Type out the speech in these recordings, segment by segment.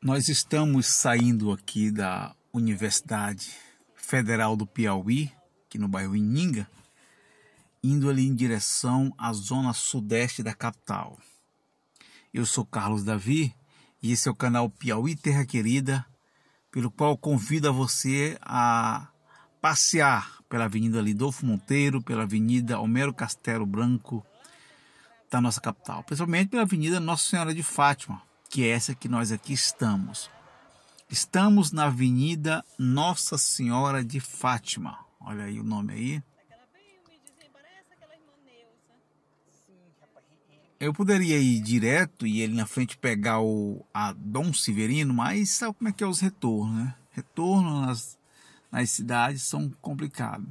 Nós estamos saindo aqui da Universidade Federal do Piauí, aqui no bairro Ininga, indo ali em direção à zona sudeste da capital. Eu sou Carlos Davi e esse é o canal Piauí Terra Querida, pelo qual convido a você a passear pela Avenida Lidolfo Monteiro, pela Avenida Homero Castelo Branco da nossa capital, principalmente pela Avenida Nossa Senhora de Fátima que é essa que nós aqui estamos. Estamos na Avenida Nossa Senhora de Fátima. Olha aí o nome aí. Eu poderia ir direto e ele na frente pegar o a Dom Severino, mas sabe como é que é os retornos, né? Retornos nas, nas cidades são complicados.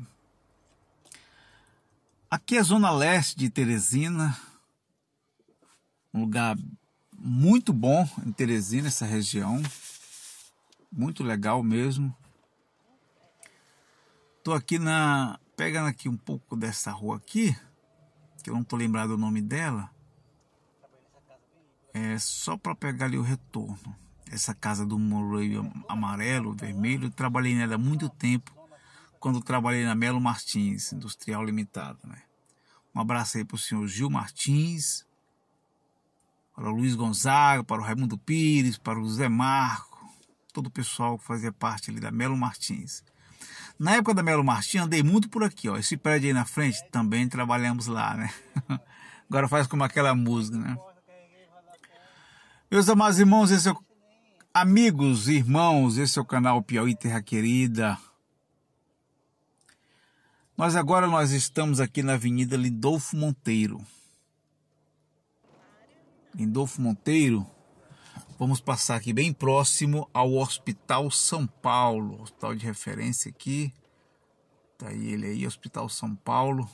Aqui é a zona leste de Teresina, um lugar muito bom em Teresina, essa região. Muito legal mesmo. Tô aqui na. Pegando aqui um pouco dessa rua aqui, que eu não tô lembrado o nome dela. É só para pegar ali o retorno. Essa casa do Morreio amarelo, vermelho, trabalhei nela há muito tempo, quando trabalhei na Melo Martins, Industrial Limitada, né? Um abraço aí pro senhor Gil Martins, para o Luiz Gonzaga, para o Raimundo Pires, para o Zé Marco, todo o pessoal que fazia parte ali da Melo Martins. Na época da Melo Martins, andei muito por aqui, ó. Esse prédio aí na frente também trabalhamos lá, né? Agora faz como aquela música, né? Meus amados irmãos, esse é o... amigos, irmãos, esse é o canal Piauí Terra Querida. Nós agora nós estamos aqui na Avenida Lindolfo Monteiro. Lindolfo Monteiro, vamos passar aqui bem próximo ao Hospital São Paulo, hospital de referência aqui. Tá aí ele aí, Hospital São Paulo.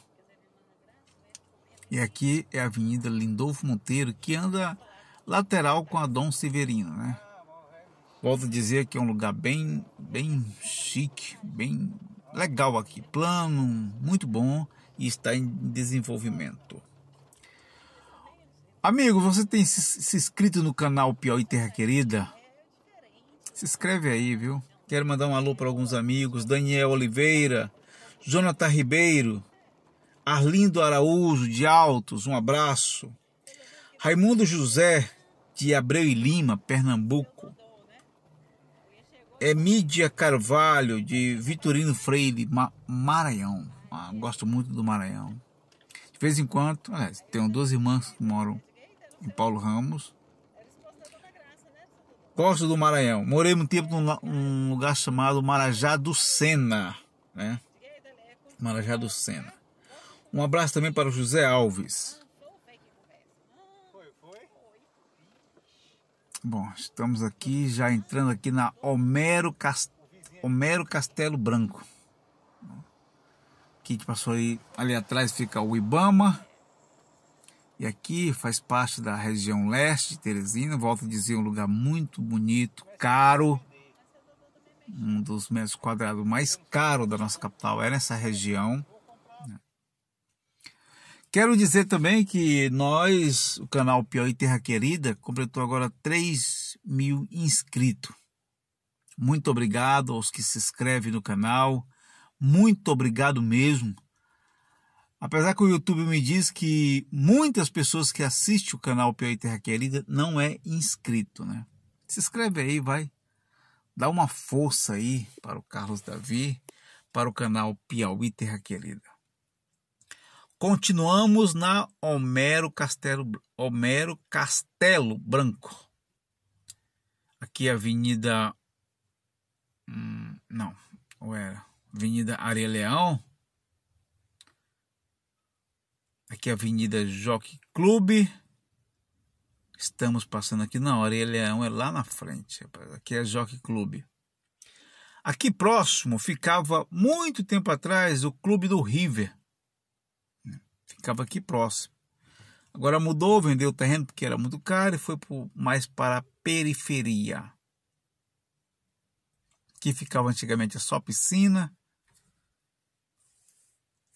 E aqui é a Avenida Lindolfo Monteiro, que anda lateral com a Dom Severino, né? Volto a dizer que é um lugar bem, bem chique, bem legal aqui, plano, muito bom e está em desenvolvimento. Amigo, você tem se, se inscrito no canal Piauí Terra Querida? Se inscreve aí, viu? Quero mandar um alô para alguns amigos: Daniel Oliveira, Jonathan Ribeiro, Arlindo Araújo de Altos, um abraço. Raimundo José de Abreu e Lima, Pernambuco. Emídia Carvalho de Vitorino Freire, Maranhão. Ah, gosto muito do Maranhão. De vez em quando, é, tenho duas irmãs que moram em Paulo Ramos. Costa do Maranhão. Morei um tempo num um lugar chamado Marajá do Sena. Né? Marajá do Sena. Um abraço também para o José Alves. Bom, estamos aqui já entrando aqui na Homero, Cast... Homero Castelo Branco. Aqui que passou aí, ali atrás fica o Ibama. E aqui faz parte da região leste de Teresina, volto a dizer, um lugar muito bonito, caro. Um dos metros quadrados mais caros da nossa capital é nessa região. Quero dizer também que nós, o canal Piauí Terra Querida, completou agora 3 mil inscritos. Muito obrigado aos que se inscrevem no canal. Muito obrigado mesmo. Apesar que o YouTube me diz que muitas pessoas que assistem o canal Piauí Terra Querida não é inscrito, né? Se inscreve aí, vai. Dá uma força aí para o Carlos Davi, para o canal Piauí Terra Querida. Continuamos na Homero Castelo, Homero Castelo Branco. Aqui é a Avenida. Hum, não, ou era? Avenida Areia Leão Aqui é a Avenida Jockey Clube. Estamos passando aqui. Não, Orelhão é, é lá na frente. Aqui é Jockey Clube. Aqui próximo ficava, muito tempo atrás, o Clube do River. Ficava aqui próximo. Agora mudou, vendeu o terreno porque era muito caro e foi mais para a periferia. Aqui ficava antigamente só piscina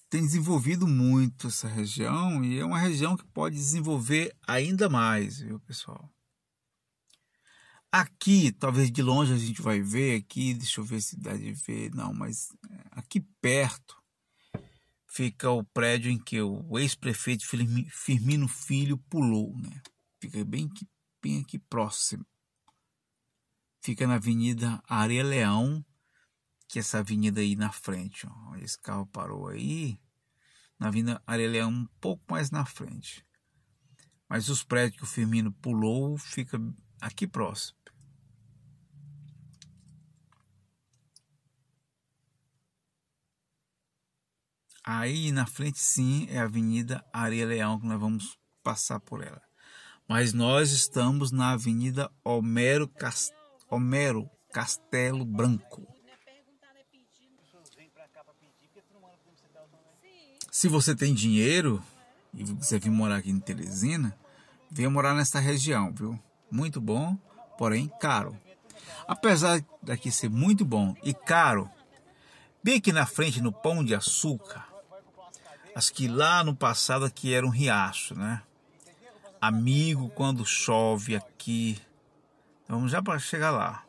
tem desenvolvido muito essa região e é uma região que pode desenvolver ainda mais, viu, pessoal? Aqui, talvez de longe a gente vai ver aqui, deixa eu ver se dá de ver, não, mas é, aqui perto fica o prédio em que o ex-prefeito Firmino Filho pulou, né? Fica bem aqui, bem aqui próximo. Fica na Avenida Areia Leão, que essa avenida aí na frente. Ó. Esse carro parou aí. Na Avenida Arelhão, é um pouco mais na frente. Mas os prédios que o Firmino pulou fica aqui próximo. Aí na frente sim é a Avenida Areia Leão que nós vamos passar por ela. Mas nós estamos na Avenida Homero, Cast... Homero Castelo Branco. Se você tem dinheiro e você vir morar aqui em Teresina, venha morar nessa região, viu? Muito bom, porém caro. Apesar daqui ser muito bom e caro, bem aqui na frente no Pão de Açúcar, acho que lá no passado aqui era um riacho, né? Amigo quando chove aqui. Então vamos já para chegar lá.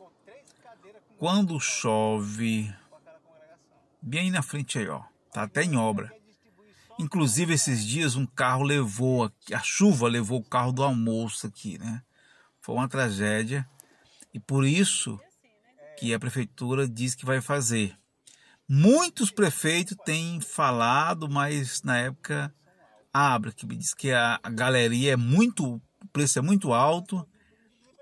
Quando chove, bem aí na frente aí, ó. Tá até em obra Inclusive, esses dias um carro levou, aqui, a chuva levou o carro do almoço aqui, né? Foi uma tragédia e por isso que a prefeitura diz que vai fazer. Muitos prefeitos têm falado, mas na época abre, que me diz que a, a galeria é muito, o preço é muito alto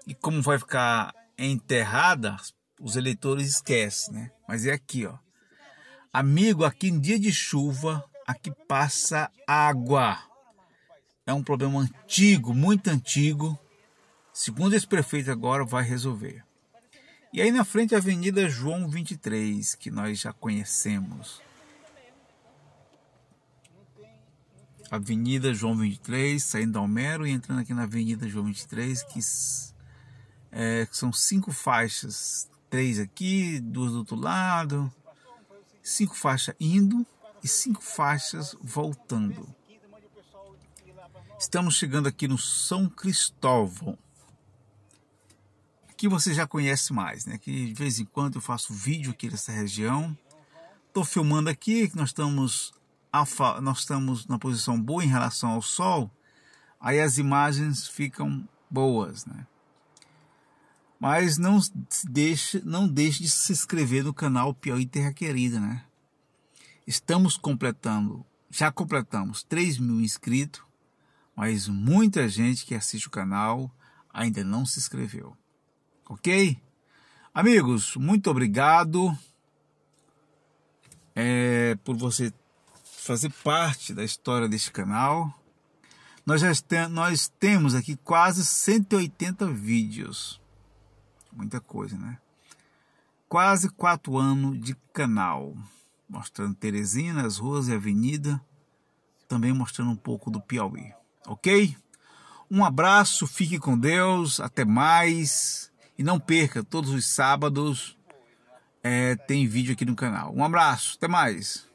e como vai ficar enterrada, os eleitores esquecem, né? Mas é aqui, ó. Amigo, aqui em dia de chuva, aqui passa água. É um problema antigo, muito antigo. Segundo esse prefeito agora vai resolver. E aí na frente a Avenida João 23, que nós já conhecemos. Avenida João 23, saindo da Almero e entrando aqui na Avenida João 23, que, é, que são cinco faixas, três aqui, duas do outro lado, cinco faixas indo e cinco faixas voltando. Estamos chegando aqui no São Cristóvão. Que você já conhece mais, né? Que de vez em quando eu faço vídeo aqui nessa região. Estou filmando aqui que nós estamos nós estamos na posição boa em relação ao sol, aí as imagens ficam boas, né? Mas não deixe, não deixe de se inscrever no canal Piauí Terra Querida, né? Estamos completando, já completamos 3 mil inscritos, mas muita gente que assiste o canal ainda não se inscreveu. Ok? Amigos, muito obrigado é, por você fazer parte da história deste canal. Nós, já nós temos aqui quase 180 vídeos. Muita coisa, né? Quase quatro anos de canal mostrando Teresina, as ruas e a avenida, também mostrando um pouco do Piauí, ok? Um abraço, fique com Deus, até mais e não perca, todos os sábados é, tem vídeo aqui no canal. Um abraço, até mais!